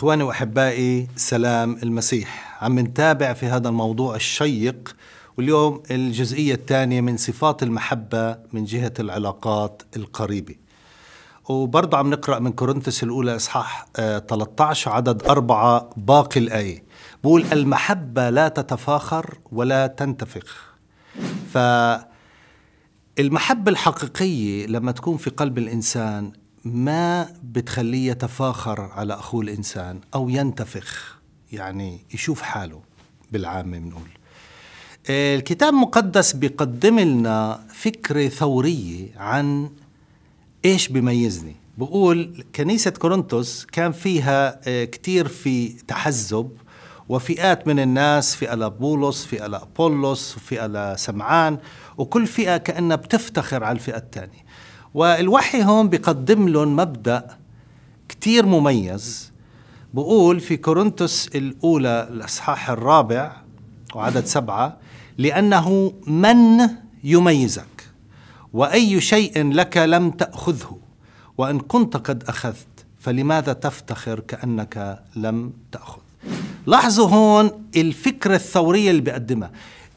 إخواني وأحبائي سلام المسيح عم نتابع في هذا الموضوع الشيق واليوم الجزئية الثانية من صفات المحبة من جهة العلاقات القريبة وبرضه عم نقرأ من كورنثس الأولى إصحاح 13 آه، عدد أربعة باقي الآية بقول المحبة لا تتفاخر ولا تنتفخ ف المحبة الحقيقية لما تكون في قلب الإنسان ما بتخليه يتفاخر على أخوه الإنسان أو ينتفخ يعني يشوف حاله بالعامة بنقول آه، الكتاب المقدس بيقدم لنا فكرة ثورية عن إيش بيميزني بقول كنيسة كورنثوس كان فيها آه، كتير في تحزب وفئات من الناس فئة لبولس فئة في فئة لسمعان وكل فئة كأنها بتفتخر على الفئة الثانية والوحي هون بقدم لهم مبدأ كتير مميز بقول في كورنثوس الأولى الأصحاح الرابع وعدد سبعة لأنه من يميزك وأي شيء لك لم تأخذه وإن كنت قد أخذت فلماذا تفتخر كأنك لم تأخذ لاحظوا هون الفكرة الثورية اللي بقدمها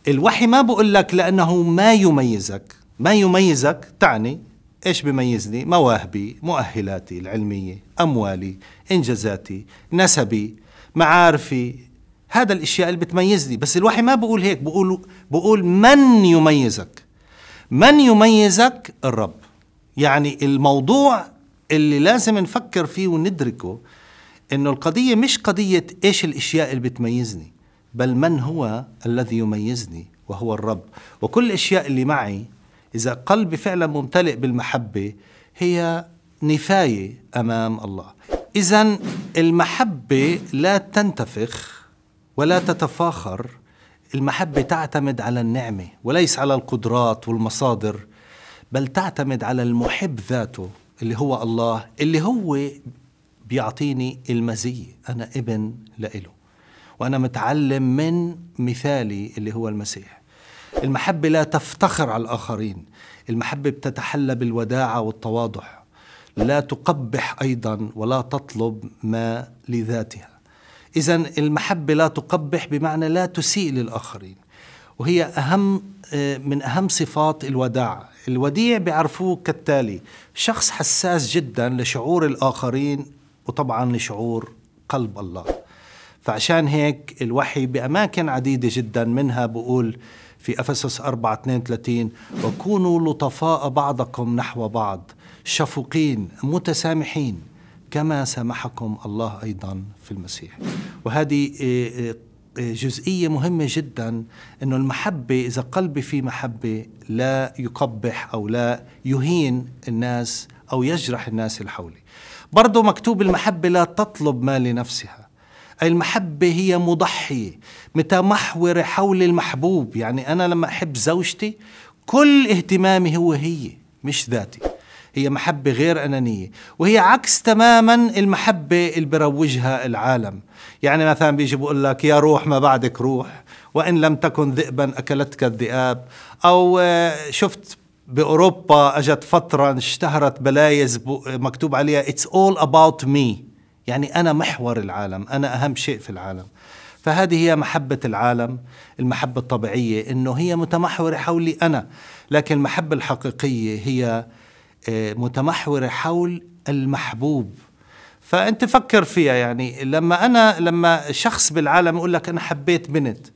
الوحي ما بقول لك لأنه ما يميزك ما يميزك تعني ايش بيميزني؟ مواهبي، مؤهلاتي العلميه، اموالي، انجازاتي، نسبي، معارفي، هذا الاشياء اللي بتميزني، بس الوحي ما بقول هيك، بقول بقول من يميزك. من يميزك؟ الرب. يعني الموضوع اللي لازم نفكر فيه وندركه انه القضيه مش قضيه ايش الاشياء اللي بتميزني، بل من هو الذي يميزني وهو الرب، وكل الاشياء اللي معي إذا قلبي فعلا ممتلئ بالمحبة هي نفاية أمام الله إذا المحبة لا تنتفخ ولا تتفاخر المحبة تعتمد على النعمة وليس على القدرات والمصادر بل تعتمد على المحب ذاته اللي هو الله اللي هو بيعطيني المزية أنا ابن لإله وأنا متعلم من مثالي اللي هو المسيح المحبة لا تفتخر على الآخرين المحبة بتتحلى بالوداعة والتواضع لا تقبح أيضا ولا تطلب ما لذاتها إذا المحبة لا تقبح بمعنى لا تسيء للآخرين وهي أهم آه، من أهم صفات الوداع الوديع بيعرفوه كالتالي شخص حساس جدا لشعور الآخرين وطبعا لشعور قلب الله فعشان هيك الوحي بأماكن عديدة جدا منها بقول في أفسس 4 32 وكونوا لطفاء بعضكم نحو بعض شفوقين متسامحين كما سامحكم الله أيضا في المسيح وهذه آه، آه، جزئية مهمة جدا أنه المحبة إذا قلبي في محبة لا يقبح أو لا يهين الناس أو يجرح الناس اللي حولي برضو مكتوب المحبة لا تطلب ما لنفسها المحبة هي مضحية متمحورة حول المحبوب يعني أنا لما أحب زوجتي كل اهتمامي هو هي مش ذاتي هي محبة غير أنانية وهي عكس تماما المحبة اللي بروجها العالم يعني مثلا بيجي بقول لك يا روح ما بعدك روح وإن لم تكن ذئبا أكلتك الذئاب أو آه، شفت بأوروبا أجت فترة اشتهرت بلايز مكتوب عليها It's all about me يعني أنا محور العالم أنا أهم شيء في العالم فهذه هي محبة العالم المحبة الطبيعية أنه هي متمحورة حولي أنا لكن المحبة الحقيقية هي آه، متمحورة حول المحبوب فأنت فكر فيها يعني لما أنا لما شخص بالعالم يقول لك أنا حبيت بنت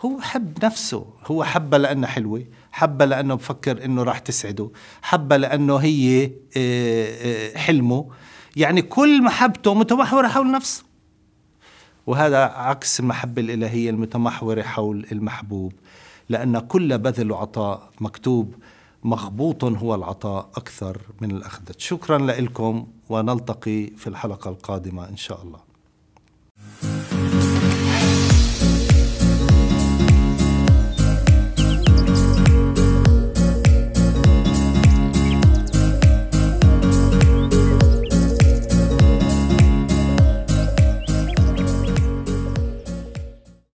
هو حب نفسه هو حبها لأنها حلوة حبها لأنه بفكر أنه راح تسعده حبها لأنه هي آه، آه، حلمه يعني كل محبته متمحورة حول نفسه وهذا عكس المحبة الإلهية المتمحورة حول المحبوب لأن كل بذل وعطاء مكتوب مخبوط هو العطاء أكثر من الأخذ شكرا لكم ونلتقي في الحلقة القادمة إن شاء الله